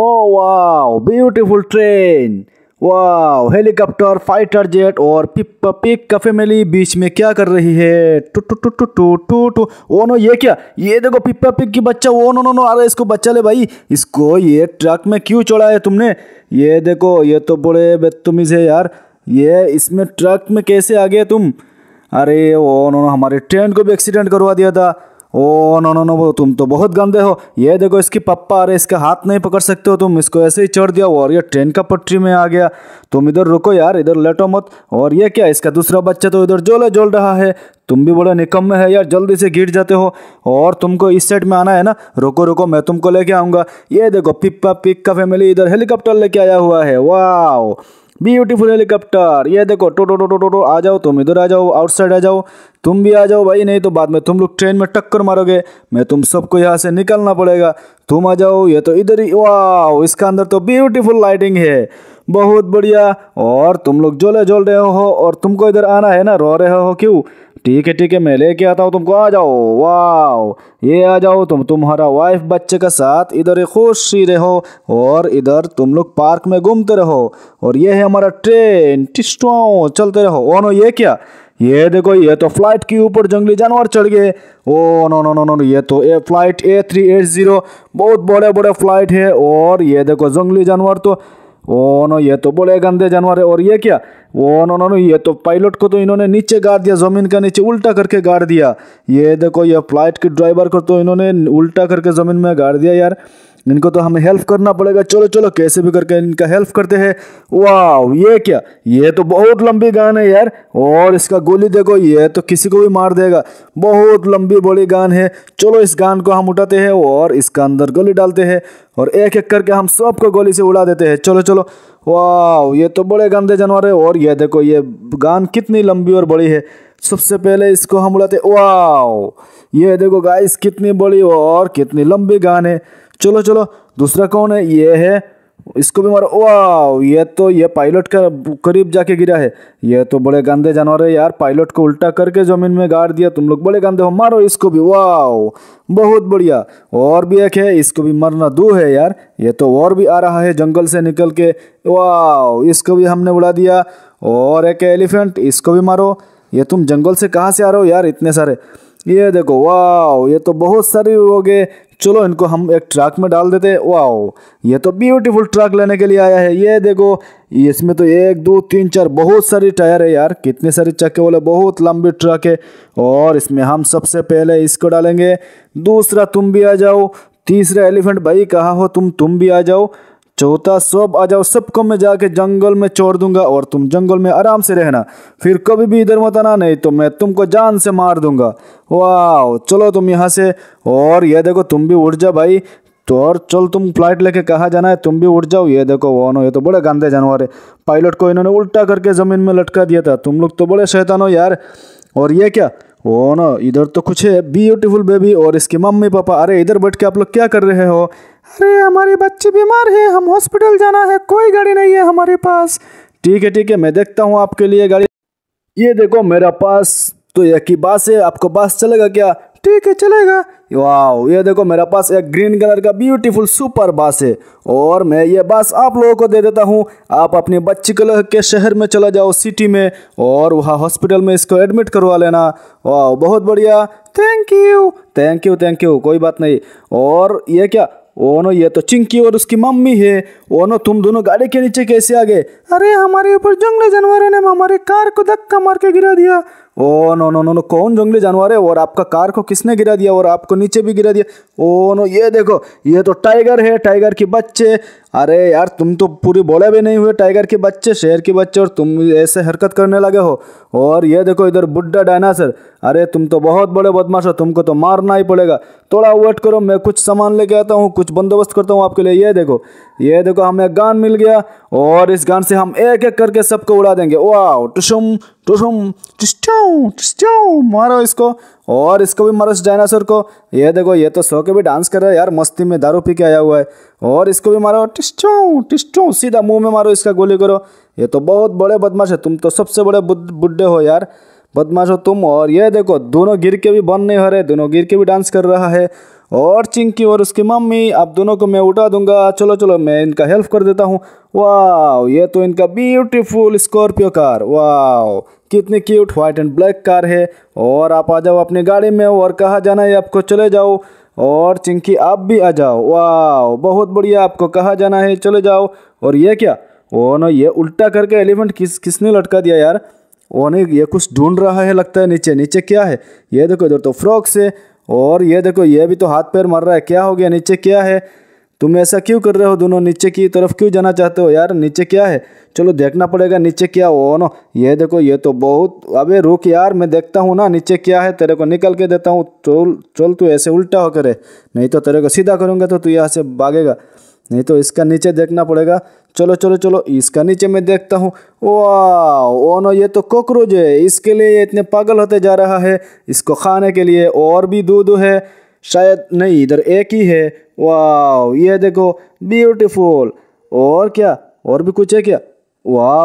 ओ wow beautiful train wow helicopter fighter jet और Peppa pick family बीच में क्या कर रही है टू टू टू टू टू टू टू ओ oh, नो ये क्या ये देखो पिप्पा पिक की बच्चा ओ नो नो नो अरे इसको बच्चा ले भाई इसको ये ट्रक में क्यों चढ़ा है तुमने ये देखो ये तो बड़े बदतमीज है यार ये इसमें ट्रक में कैसे आ गए तुम अरे ओ नो नो हमारे ट्रेन को भी एक्सीडेंट करवा दिया था ओ नो नो नो तुम तो बहुत गंदे हो ये देखो इसकी पप्पा अरे इसका हाथ नहीं पकड़ सकते हो तुम इसको ऐसे ही चढ़ दिया और ये ट्रेन का पटरी में आ गया तुम इधर रुको यार इधर लेटो मत और ये क्या इसका दूसरा बच्चा तो इधर जोला जोल रहा है तुम भी बड़े में है यार जल्दी से गिर जाते हो और तुमको इस साइड में आना है ना रुको रुको मैं तुमको लेके आऊँगा ये देखो पिप्पा पिक का फैमिली इधर हेलीकॉप्टर लेके आया हुआ है वाह ब्यूटीफुल हेलीकॉप्टर ये देखो टो टो टो टो टो आ जाओ तुम इधर आ जाओ आउटसाइड आ जाओ तुम भी आ जाओ भाई नहीं तो बाद में तुम लोग ट्रेन में टक्कर मारोगे मैं तुम सबको यहाँ से निकलना पड़ेगा तुम आ जाओ ये तो इधर ही वाह इसका अंदर तो ब्यूटीफुल लाइटिंग है बहुत बढ़िया और तुम लोग जोले जोल रहे हो और तुमको इधर आना है ना रो रहे हो क्यों ठीक है ठीक है मैं लेके आता हूँ तुमको आ जाओ वाह ये आ जाओ तुम तुम्हारा वाइफ बच्चे के साथ इधर ही रहो और इधर तुम लोग पार्क में घूमते रहो और ये है हमारा ट्रेन टिस्टो चलते रहो ओ नो ये क्या ये देखो ये तो फ्लाइट के ऊपर जंगली जानवर चढ़ गए oh no no no no ये तो a flight A three eight zero बहुत बड़े बड़े फ्लाइट है और ये देखो जंगली जानवर तो ओ नो ये तो बोले गंदे जानवर है और ये क्या वो नो नो नो ये तो पायलट को तो इन्होंने नीचे गाड़ दिया ज़मीन का नीचे उल्टा करके गाड़ दिया ये देखो ये फ्लाइट के ड्राइवर को तो इन्होंने उल्टा करके ज़मीन में गाड़ दिया यार इनको तो हमें हेल्प करना पड़ेगा चलो चलो कैसे भी करके इनका हेल्प करते हैं वाह ये क्या ये तो बहुत लंबी गान है यार और इसका गोली देखो ये तो किसी को भी मार देगा बहुत लंबी बड़ी गान है चलो इस गान को हम उठाते हैं और इसका अंदर गोली डालते हैं और एक एक करके हम सबको गोली से उड़ा देते हैं चलो चलो वाह ये तो बड़े गंदे जानवर है और ये देखो ये गान कितनी लंबी और बड़ी है सबसे पहले इसको हम बुलाते वाओ ये देखो गाइस कितनी बड़ी और कितनी लंबी गान है चलो चलो दूसरा कौन है ये है इसको भी मारो वाओ ये तो ये पायलट का करीब जाके गिरा है ये तो बड़े गंदे जानवर है यार पायलट को उल्टा करके जमीन में गाड़ दिया तुम लोग बड़े गंदे हो मारो इसको भी वाओ बहुत बढ़िया और भी एक है इसको भी मरना दो है यार ये तो और भी आ रहा है जंगल से निकल के वाओ इसको भी हमने उड़ा दिया और एक एलिफेंट इसको भी मारो ये तुम जंगल से कहाँ से आ रहे हो यार इतने सारे ये देखो वाओ ये तो बहुत सारे हो गए चलो इनको हम एक ट्रक में डाल देते वाओ ये तो ब्यूटीफुल ट्रक लेने के लिए आया है ये देखो इसमें तो एक दो तीन चार बहुत सारी टायर है यार कितने सारे चक्के वाले बहुत लंबी ट्रक है और इसमें हम सबसे पहले इसको डालेंगे दूसरा तुम भी आ जाओ तीसरा एलिफेंट भाई कहा हो तुम तुम भी आ जाओ चौथा सब आ जाओ सबको मैं जाके जंगल में छोड़ दूंगा और तुम जंगल में आराम से रहना फिर कभी भी इधर मत आना नहीं तो मैं तुमको जान से मार दूंगा वाह चलो तुम यहाँ से और ये देखो तुम भी उठ जाओ भाई तो और चल तुम फ्लाइट लेके कहा जाना है तुम भी उठ जाओ ये देखो वो ये तो बड़े गंदे जानवर है पायलट को इन्होंने उल्टा करके ज़मीन में लटका दिया था तुम लोग तो बड़े शैतान हो यार और ये क्या ओ ना इधर तो कुछ है ब्यूटीफुल बेबी और इसके मम्मी पापा अरे इधर बैठ के आप लोग क्या कर रहे हो अरे हमारे बच्चे बीमार है हम हॉस्पिटल जाना है कोई गाड़ी नहीं है हमारे पास ठीक है ठीक है मैं देखता हूँ आपके लिए गाड़ी ये देखो मेरा पास तो यह की बास है आपको बास चलेगा क्या ठीक है चलेगा वाओ ये देखो मेरे पास एक ग्रीन कलर का ब्यूटीफुल सुपर बस है और मैं ये बस आप लोगों को दे देता हूँ आप अपने बच्चे को के शहर में चला जाओ सिटी में और वहाँ हॉस्पिटल में इसको एडमिट करवा लेना वाह बहुत बढ़िया thank you thank you thank you कोई बात नहीं और ये क्या ओनो ये तो चिंकी और उसकी मम्मी है ओनो तुम दोनों गाड़ी के नीचे कैसे आ गए अरे हमारे ऊपर जंगली जानवरों ने हमारे कार को धक्का मार के गिरा दिया oh no no no no कौन जंगली जानवर है और आपका कार को किसने गिरा दिया और आपको नीचे भी गिरा दिया ओ नो ये देखो ये तो टाइगर है टाइगर के बच्चे अरे यार तुम तो पूरी बोले भी नहीं हुए टाइगर के बच्चे शेर के बच्चे और तुम ऐसे हरकत करने लगे हो और ये देखो इधर बुड्ढा डायनासर अरे तुम तो बहुत बड़े बदमाश हो तुमको तो मारना ही पड़ेगा थोड़ा वेट करो मैं कुछ सामान लेके आता हूँ कुछ बंदोबस्त करता हूँ आपके लिए ये देखो ये देखो हमें गान मिल गया और इस गान से हम एक एक करके सबको उड़ा देंगे वाओ टुशुम टुशुम टिस्टाऊ टिस्टाऊ मारो इसको और इसको भी मारो इस डायनासोर को ये देखो ये तो सो के भी डांस कर रहा है यार मस्ती में दारू पी के आया हुआ है और इसको भी मारो टिस्टाऊ टिस्टाऊ सीधा मुंह में मारो इसका गोली करो ये तो बहुत बड़े बदमाश है तुम तो सबसे बड़े बुढ़े हो यार बदमाश हो तुम और ये देखो दोनों गिर के भी बन नहीं हो रहे दोनों गिर के भी डांस कर रहा है और चिंकी और उसकी मम्मी आप दोनों को मैं उठा दूंगा चलो चलो मैं इनका हेल्प कर देता हूँ वाह ये तो इनका ब्यूटीफुल स्कॉर्पियो कार वाह कितनी cute white and black car है और आप आ जाओ अपनी गाड़ी में और कहाँ जाना है आपको चले जाओ और चिंकी आप भी आ जाओ वाह बहुत बढ़िया आपको कहाँ जाना है चले जाओ और ये क्या ओ नो ये उल्टा करके एलिफेंट किस किसने लटका दिया यार वो नहीं ये कुछ ढूंढ रहा है लगता है नीचे नीचे क्या है ये देखो इधर तो फ्रॉक से और ये देखो ये भी तो हाथ पैर मर रहा है क्या हो गया नीचे क्या है तुम ऐसा क्यों कर रहे हो दोनों नीचे की तरफ क्यों जाना चाहते हो यार नीचे क्या है चलो देखना पड़ेगा नीचे क्या हो नो ये देखो ये तो बहुत अबे रुक यार मैं देखता हूँ ना नीचे क्या है तेरे को निकल के देता हूँ चल चल तू ऐसे उल्टा होकर है नहीं तो तेरे को सीधा करूँगा तो तू यहाँ से भागेगा नहीं तो इसका नीचे देखना पड़ेगा चलो चलो चलो इसका नीचे मैं देखता हूँ वाह ओ नो ये तो कॉकरोच है इसके लिए ये इतने पागल होते जा रहा है इसको खाने के लिए और भी दूध है शायद नहीं इधर एक ही है वाह ये देखो ब्यूटीफुल और क्या और भी कुछ है क्या वाह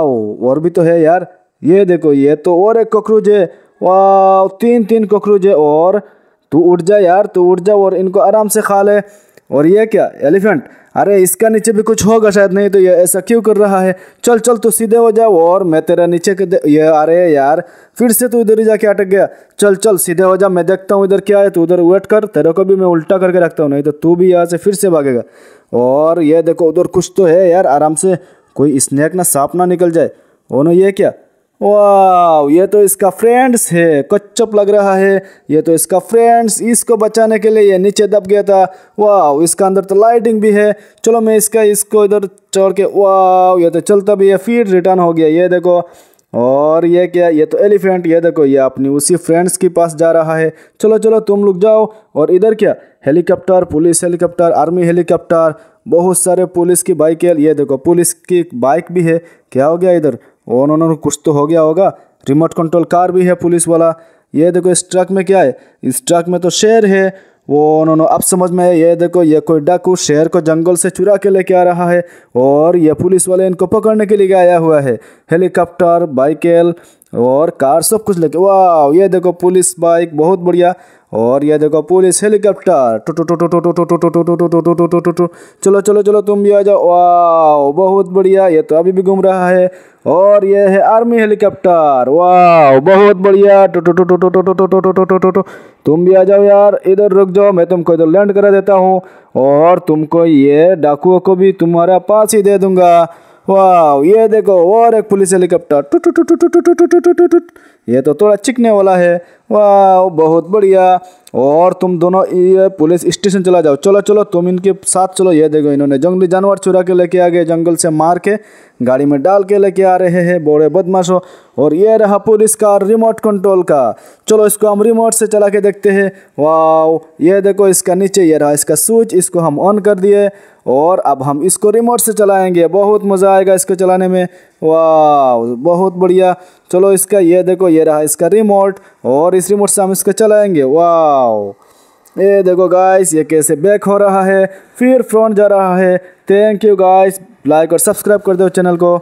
और भी तो है यार ये देखो ये तो और एक कॉकरोच है वाह तीन तीन कॉकरोच है और तू उठ जा यार तू उठ जा और इनको आराम से खा ले और ये क्या एलिफेंट अरे इसका नीचे भी कुछ होगा शायद नहीं तो ये ऐसा क्यों कर रहा है चल चल तू सीधे हो जाओ और मैं तेरा नीचे के दे ये अरे यार फिर से तू इधर ही जाके अटक गया चल चल सीधे हो जा मैं देखता हूँ इधर क्या है तू उधर वेट कर तेरे को भी मैं उल्टा करके रखता हूँ नहीं तो तू भी यहाँ से फिर से भागेगा और ये देखो उधर कुछ तो है यार आराम से कोई स्नैक ना सांप ना निकल जाए ओनो ये क्या वाह ये तो इसका फ्रेंड्स है कच्चप लग रहा है ये तो इसका फ्रेंड्स इसको बचाने के लिए ये नीचे दब गया था वाह इसका अंदर तो लाइटिंग भी है चलो मैं इसका इसको इधर चढ़ के वाह ये तो चलता भी है फिर रिटर्न हो गया ये देखो और ये क्या ये तो एलिफेंट ये देखो ये अपनी उसी फ्रेंड्स के पास जा रहा है चलो चलो तुम लोग जाओ और इधर क्या helicopter police helicopter army helicopter बहुत सारे पुलिस की बाइक ये देखो पुलिस की बाइक भी है क्या हो गया इधर उन्होंने कुछ तो हो गया होगा रिमोट कंट्रोल कार भी है पुलिस वाला ये देखो इस ट्रक में क्या है इस ट्रक में तो शेर है वो उन्होंने अब समझ में आया ये देखो ये कोई डाकू शेर को जंगल से चुरा के लेके आ रहा है और ये पुलिस वाले इनको पकड़ने के लिए आया हुआ है हेलीकॉप्टर बाइकेल और कार सब कुछ लेके वाह ये देखो पुलिस बाइक बहुत बढ़िया और ये देखो पुलिस हेलीकॉप्टर चलो चलो चलो तुम भी आ जाओ वाह बहुत बढ़िया ये तो अभी भी घूम रहा है और ये है आर्मी हेलीकॉप्टर वाह बहुत बढ़िया तुम भी आ जाओ यार इधर रुक जाओ मैं तुमको इधर लैंड करा देता हूँ और तुमको ये डाकुओं को भी तुम्हारा पास ही दे दूंगा वाह ये देखो और एक पुलिस हेलीकॉप्टर ये तो थोड़ा चिकने वाला है वाह बहुत बढ़िया और तुम दोनों ये पुलिस स्टेशन चला जाओ चलो चलो तुम इनके साथ चलो ये देखो इन्होंने जंगली जानवर चुरा के लेके आ गए जंगल से मार के गाड़ी में डाल के लेके आ रहे हैं बड़े बदमाश और ये रहा पुलिस का रिमोट कंट्रोल का चलो इसको हम रिमोट से चला के देखते हैं वाह ये देखो इसका नीचे ये रहा इसका स्विच इसको हम ऑन कर दिए और अब हम इसको रिमोट से चलाएंगे बहुत मज़ा आएगा इसको चलाने में वाह बहुत बढ़िया चलो इसका ये देखो ये रहा इसका रिमोट और इस रिमोट से हम इसको चलाएंगे वाह ये देखो गाइस ये कैसे बैक हो रहा है फिर फ्रंट जा रहा है थैंक यू गाइस लाइक और सब्सक्राइब कर दो चैनल को